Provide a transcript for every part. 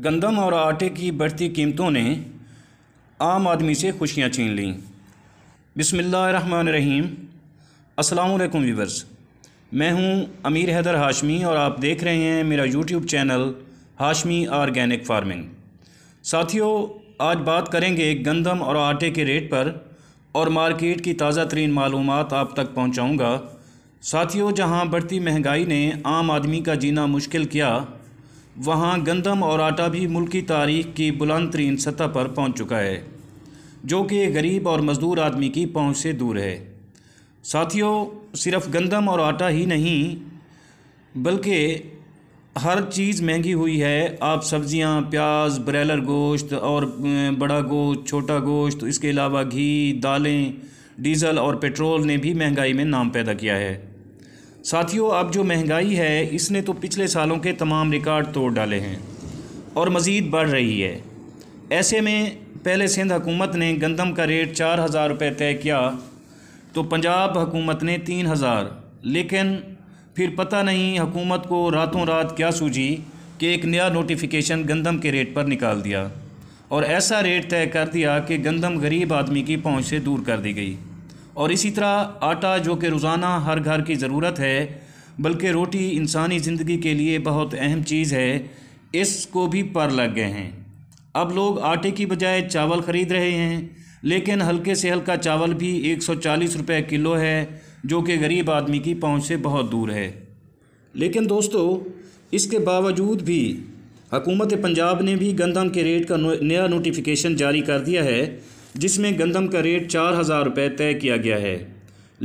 गंदम और आटे की बढ़ती कीमतों ने आम आदमी से खुशियाँ छीन लीं बिसमीम असलकुम वीवर्स मैं हूं अमीर हैदर हाशमी और आप देख रहे हैं मेरा YouTube channel Hashmi organic farming साथियों आज बात करेंगे गंदम और आटे के रेट पर और मार्केट की ताज़ा तरीन मालूम आप तक पहुँचाऊँगा साथियों जहाँ बढ़ती महंगाई ने आम आदमी का जीना मुश्किल किया वहाँ गंदम और आटा भी मुल्की तारीख की बुलंद तरीन सतह पर पहुँच चुका है जो कि गरीब और मजदूर आदमी की पहुँच से दूर है साथियों सिर्फ गंदम और आटा ही नहीं बल्कि हर चीज़ महंगी हुई है आप सब्ज़ियाँ प्याज ब्रैलर गोश्त और बड़ा गोश्त छोटा गोश्त इसके अलावा घी दालें डीज़ल और पेट्रोल ने भी महंगाई में नाम पैदा किया है साथियों अब जो महंगाई है इसने तो पिछले सालों के तमाम रिकॉर्ड तोड़ डाले हैं और मज़ीद बढ़ रही है ऐसे में पहले सिंध हुकूमत ने गंदम का रेट चार हज़ार रुपये तय किया तो पंजाब हुकूमत ने तीन हज़ार लेकिन फिर पता नहीं हुकूमत को रातों रात क्या सूझी कि एक नया नोटिफिकेशन गंदम के रेट पर निकाल दिया और ऐसा रेट तय कर दिया कि गंदम गरीब आदमी की पहुँच से दूर कर दी गई और इसी तरह आटा जो कि रोज़ाना हर घर की ज़रूरत है बल्कि रोटी इंसानी ज़िंदगी के लिए बहुत अहम चीज़ है इसको भी पर लग गए हैं अब लोग आटे की बजाय चावल ख़रीद रहे हैं लेकिन हल्के से हल्का चावल भी 140 रुपए किलो है जो कि गरीब आदमी की पहुंच से बहुत दूर है लेकिन दोस्तों इसके बावजूद भी हकूमत पंजाब ने भी गंदम के रेट का नया नोटिफिकेशन जारी कर दिया है जिसमें गंदम का रेट चार हज़ार रुपये तय किया गया है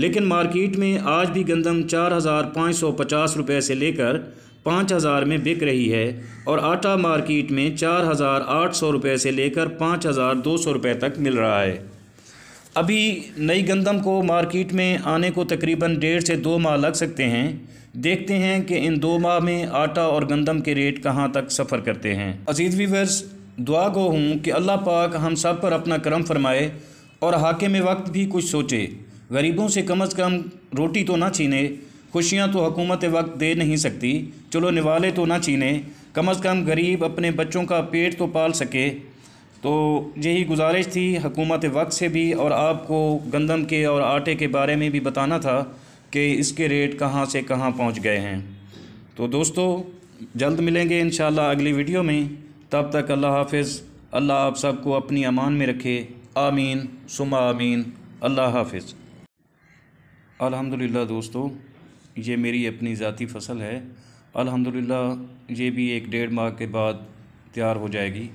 लेकिन मार्केट में आज भी गंदम चार हज़ार पाँच सौ पचास रुपये से लेकर पाँच हज़ार में बिक रही है और आटा मार्केट में चार हज़ार आठ सौ रुपये से लेकर पाँच हज़ार दो सौ रुपये तक मिल रहा है अभी नई गंदम को मार्केट में आने को तकरीबन डेढ़ से दो माह लग सकते हैं देखते हैं कि इन दो माह में आटा और गंदम के रेट कहाँ तक सफ़र करते हैं अजीज़ वीवर्स दुआ गो हूँ कि अल्लाह पाक हम सब पर अपना करम फरमाए और हाके में वक्त भी कुछ सोचे गरीबों से कम अज़ कम रोटी तो ना छीने खुशियाँ तो हुकूमत वक्त दे नहीं सकती चलो निवाले तो ना छीने कम अज़ कम गरीब अपने बच्चों का पेट तो पाल सके तो यही गुजारिश थी हकूमत वक्त से भी और आपको गंदम के और आटे के बारे में भी बताना था कि इसके रेट कहाँ से कहाँ पहुँच गए हैं तो दोस्तों जल्द मिलेंगे इन अगली वीडियो में तब तक अल्लाह हाफिज़ अल्लाह आप सबको अपनी अमान में रखे आमीन सुमा आमीन अल्लाह हाफिज़ अल्हम्दुलिल्लाह दोस्तों ये मेरी अपनी ज़ाती फसल है अल्हम्दुलिल्लाह ये भी एक डेढ़ माह के बाद तैयार हो जाएगी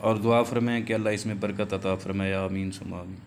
और दुआ फरमाएँ कि अल्लाह इसमें बरकत अता फरमाए आमीन सुमा आमीन